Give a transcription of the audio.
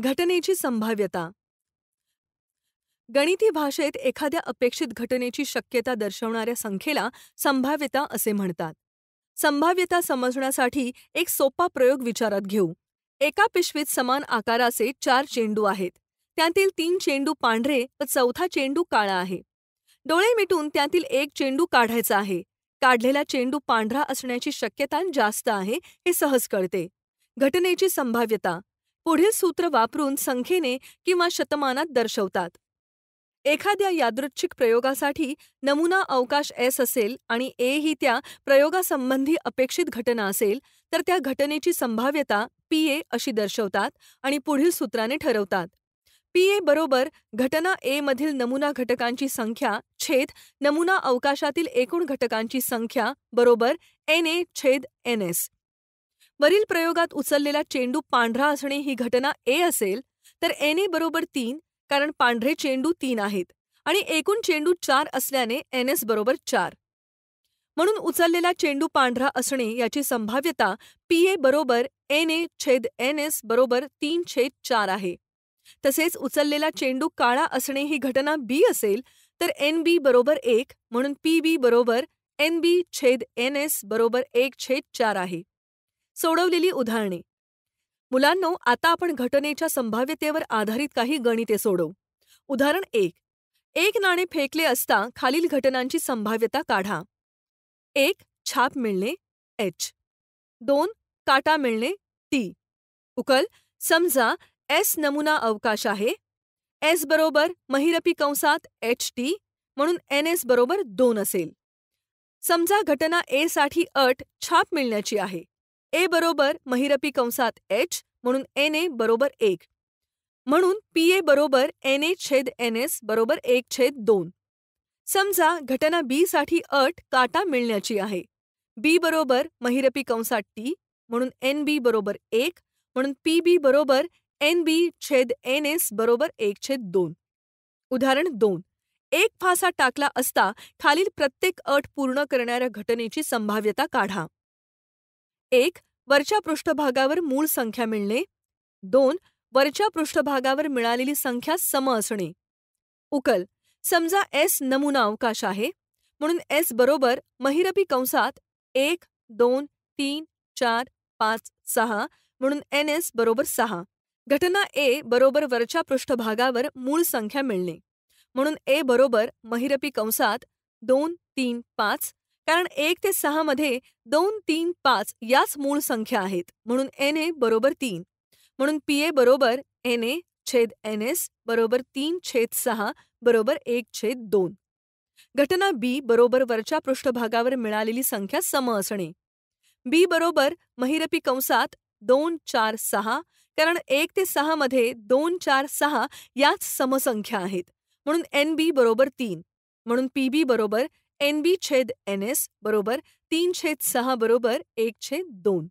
घटनेची संभाव्यता गणिती भाषेत एखाद्या अपेक्षित घटनेची शक्यता दर्शवणाऱ्या संख्येला संभाव्यता असे म्हणतात संभाव्यता समजण्यासाठी एक सोपा प्रयोग विचारात घेऊ एका पिशवीत समान आकाराचे चार चेंडू आहेत त्यातील तीन चेंडू पांढरे व चौथा चेंडू काळा आहे डोळे मिटून त्यातील एक चेंडू काढायचा आहे काढलेला चेंडू पांढरा असण्याची शक्यता जास्त आहे हे सहज कळते घटनेची संभाव्यता पुढील सूत्र वापरून संख्येने किंवा शतमानात दर्शवतात एखाद्या यादृच्छिक प्रयोगासाठी नमुना अवकाश एस असेल आणि ए ही त्या प्रयोगासंबंधी अपेक्षित घटना असेल तर त्या घटनेची संभाव्यता पी ए अशी दर्शवतात आणि पुढील सूत्राने ठरवतात पी ए बरोबर घटना ए मधील नमुना घटकांची संख्या छेद नमुना अवकाशातील एकूण घटकांची संख्या बरोबर एन ए छेद एन एस वरील प्रयोगात उचललेला चेंडू पांढरा असणे ही घटना ए असेल तर एन ए बरोबर तीन कारण पांढरे चेंडू तीन आहेत आणि एकूण चेंडू चार असल्याने एन एस बरोबर चार म्हणून उचललेला चेंडू पांढरा असणे याची संभाव्यता पी ए बरोबर एन ए छेद एन एस बरोबर तीन छेद चार आहे तसेच उचललेला चेंडू काळा असणे ही घटना बी असेल तर एन बी बरोबर एक म्हणून पी बी बरोबर एन बी छेद एन एस बरोबर एक छेद चार आहे सोडवलेली उदाहरणे मुलांनो आता आपण घटनेच्या संभाव्यतेवर आधारित काही गणिते सोडवू उदाहरण एक एक नाणे फेकले असता खालील घटनांची संभाव्यता काढा एक छाप मिळणे एच दोन काटा मिळणे टी उकल समजा एस नमुना अवकाश आहे एस बरोबर महिरपी कंसात एच टी म्हणून एन एस बरोबर दोन असेल समजा घटना ए साठी अट छाप मिळण्याची आहे ए बरोबर महिरपी कंसात एच म्हणून एन ए बरोबर एक म्हणून पी ए बरोबर एन ए छेद एन एस बरोबर एक छेद दोन समजा घटना बी साठी अट काटा मिळण्याची आहे बी बरोबर महिरपी कंसात टी म्हणून एन बी बरोबर एक म्हणून पी बी बरोबर एन बी छेद एन एस बरोबर एक छेद दोन उदाहरण दोन एक फासा टाकला असता खालील प्रत्येक अट पूर्ण करणाऱ्या घटनेची संभाव्यता काढा एक वरच्या पृष्ठभागावर मूळ संख्या मिळणे दोन वरच्या पृष्ठभागावर मिळालेली संख्या सम असणे उकल समजा एस नमुना अवकाश आहे म्हणून एस बरोबर महिरपी कंसात एक दोन तीन चार पाच सहा म्हणून एन एस बरोबर सहा घटना ए बरोबर वरच्या पृष्ठभागावर मूळ संख्या मिळणे म्हणून ए बरोबर महिरपी कंसात दोन तीन पाच कारण एक ते सहा मध्ये दोन तीन पाच याच मूळ संख्या आहेत म्हणून एन ए बरोबर तीन म्हणून पी ए बरोबर एन ए छेद एन एस बरोबर तीन छेद सहा बरोबर एक छेद दोन घटना बी बरोबर वरच्या पृष्ठभागावर मिळालेली संख्या सम असणे बी बरोबर महिरपी कंसात दोन चार सहा कारण एक ते सहा मध्ये दोन चार सहा याच समसंख्या आहेत म्हणून एन बी बरोबर तीन म्हणून पी बी बरोबर एन बी छेद एन एस बरोबर तीन छेद सहा बरोबर एक छेद दोन